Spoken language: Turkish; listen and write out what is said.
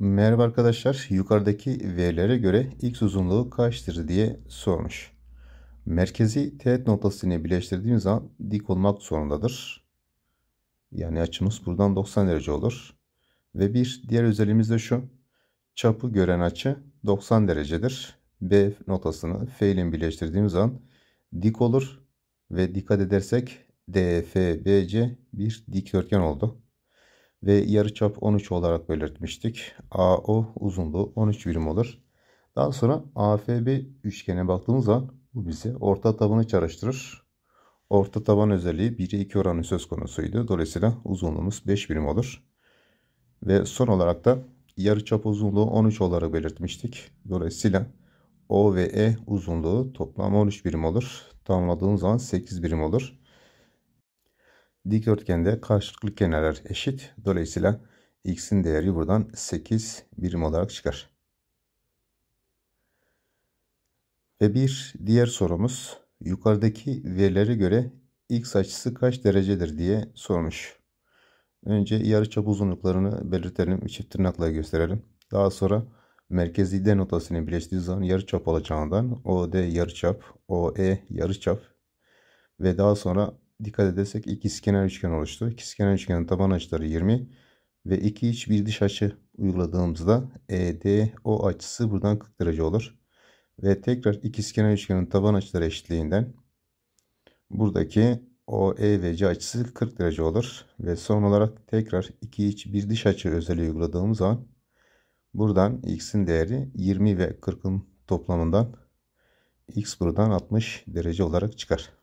Merhaba arkadaşlar. Yukarıdaki verilere göre x uzunluğu kaçtır diye sormuş. Merkezi teğet noktasını birleştirdiğimiz zaman dik olmak zorundadır. Yani açımız buradan 90 derece olur. Ve bir diğer özelliğimiz de şu. Çapı gören açı 90 derecedir. B noktasını F ile birleştirdiğimiz zaman dik olur. Ve dikkat edersek DFBC bir dikdörtgen oldu ve yarıçap 13 olarak belirtmiştik. AO uzunluğu 13 birim olur. Daha sonra AFB üçgene baktığımız zaman bu bize orta tabanı çağrıştırır. Orta taban özelliği 1'e 2 oranı söz konusuydu. Dolayısıyla uzunluğumuz 5 birim olur. Ve son olarak da yarıçap uzunluğu 13 olarak belirtmiştik. Dolayısıyla O ve E uzunluğu toplam 13 birim olur. Tamamladığımız zaman 8 birim olur. Dikdörtgende karşılıklı kenarlar eşit. Dolayısıyla x'in değeri buradan 8 birim olarak çıkar. Ve bir diğer sorumuz yukarıdaki verilere göre x açısı kaç derecedir diye sormuş. Önce yarıçap uzunluklarını belirtelim, çift tırnakla gösterelim. Daha sonra merkezi D notasını birleştiği zaman yarıçap olacağından OD yarıçap, OE yarıçap ve daha sonra dikkat edersek ikizkenar üçgen oluştu. İkizkenar üçgenin taban açıları 20 ve iki iç bir dış açı uyguladığımızda EDO açısı buradan 40 derece olur. Ve tekrar ikizkenar üçgenin taban açıları eşitliğinden buradaki OE ve C açısı 40 derece olur. Ve son olarak tekrar iki iç bir dış açı özelliği uyguladığımız zaman buradan x'in değeri 20 ve 40'ın toplamından x buradan 60 derece olarak çıkar.